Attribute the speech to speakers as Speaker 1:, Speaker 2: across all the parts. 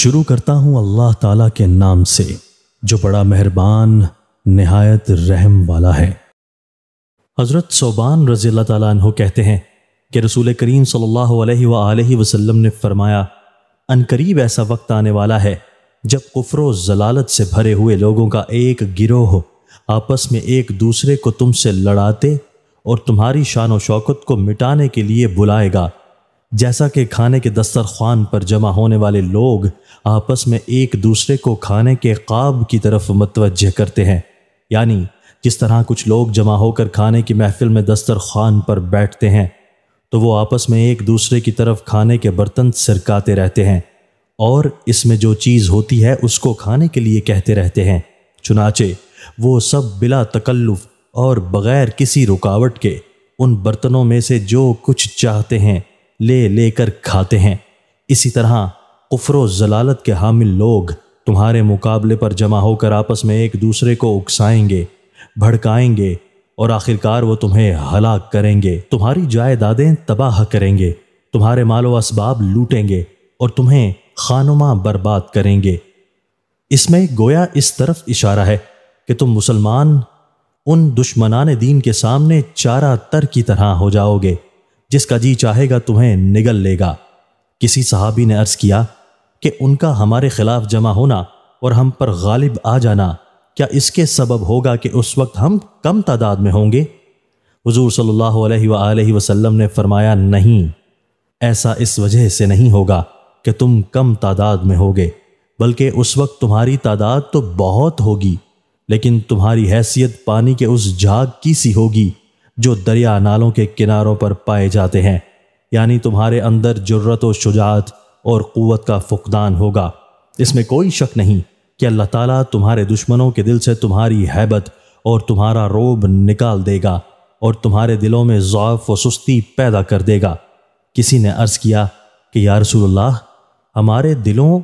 Speaker 1: शुरू करता हूँ अल्लाह ताला के नाम से जो बड़ा मेहरबान नहायत रहम वाला है हज़रत सोबान रज़ी अल्लाह तु कहते हैं कि रसूल करीम सल्लल्लाहु अलैहि वसल्लम ने फरमाया अनकरीब ऐसा वक्त आने वाला है जब कुफर जलालत से भरे हुए लोगों का एक गिरोह आपस में एक दूसरे को तुमसे लड़ाते और तुम्हारी शान शौकत को मिटाने के लिए बुलाएगा जैसा कि खाने के दस्तरखान पर जमा होने वाले लोग आपस में एक दूसरे को खाने के क़ाब की तरफ मतवजह करते हैं यानी जिस तरह कुछ लोग जमा होकर खाने की महफिल में दस्तरखान पर बैठते हैं तो वो आपस में एक दूसरे की तरफ खाने के बर्तन सरकाते रहते हैं और इसमें जो चीज़ होती है उसको खाने के लिए कहते रहते हैं चुनाचे वो सब बिला तकल्लुफ़ और बग़ैर किसी रुकावट के उन बर्तनों में से जो कुछ चाहते हैं ले लेकर खाते हैं इसी तरह कुफर जलालत के हामिल लोग तुम्हारे मुकाबले पर जमा होकर आपस में एक दूसरे को उकसाएंगे भड़काएंगे और आखिरकार वो तुम्हें हलाक करेंगे तुम्हारी जायदादें तबाह करेंगे तुम्हारे मालो असबाब लूटेंगे और तुम्हें खानुमा बर्बाद करेंगे इसमें गोया इस तरफ इशारा है कि तुम मुसलमान उन दुश्मनान दीन के सामने चारा तर की तरह हो जाओगे जिसका जी चाहेगा तुम्हें निगल लेगा किसी सहाबी ने अर्ज किया कि उनका हमारे खिलाफ जमा होना और हम पर गालिब आ जाना क्या इसके सबब होगा कि उस वक्त हम कम तादाद में होंगे हुजूर सल्लल्लाहु अलैहि वसल्लम ने फरमाया नहीं ऐसा इस वजह से नहीं होगा कि तुम कम तादाद में होगे बल्कि उस वक्त तुम्हारी तादाद तो बहुत होगी लेकिन तुम्हारी हैसियत पानी के उस झाग की सी होगी जो दरिया नालों के किनारों पर पाए जाते हैं यानी तुम्हारे अंदर जुर्रत व शुजात और क़वत का फुकदान होगा इसमें कोई शक नहीं कि अल्लाह ताला तुम्हारे दुश्मनों के दिल से तुम्हारी हैबत और तुम्हारा रोब निकाल देगा और तुम्हारे दिलों में ज़ौफ़ व सुस्ती पैदा कर देगा किसी ने अर्ज़ किया कि या रसूलुल्लाह हमारे दिलों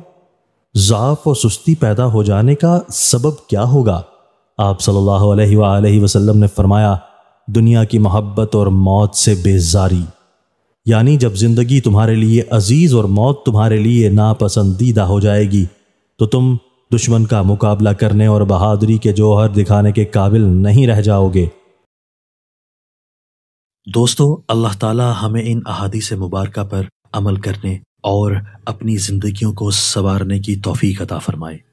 Speaker 1: ज़ाफ़ और सुस्ती पैदा हो जाने का सबब क्या होगा आप सल्लल्लाहु अलैहि वसल्लम ने फरमाया दुनिया की मोहब्बत और मौत से बेजारी यानी जब जिंदगी तुम्हारे लिए अजीज और मौत तुम्हारे लिए नापसंदीदा हो जाएगी तो तुम दुश्मन का मुकाबला करने और बहादुरी के जौहर दिखाने के काबिल नहीं रह जाओगे दोस्तों अल्लाह ताला हमें इन अहादी से मुबारक पर अमल करने और अपनी ज़िंदगियों को संवारने की तोफ़ी अता फरमाए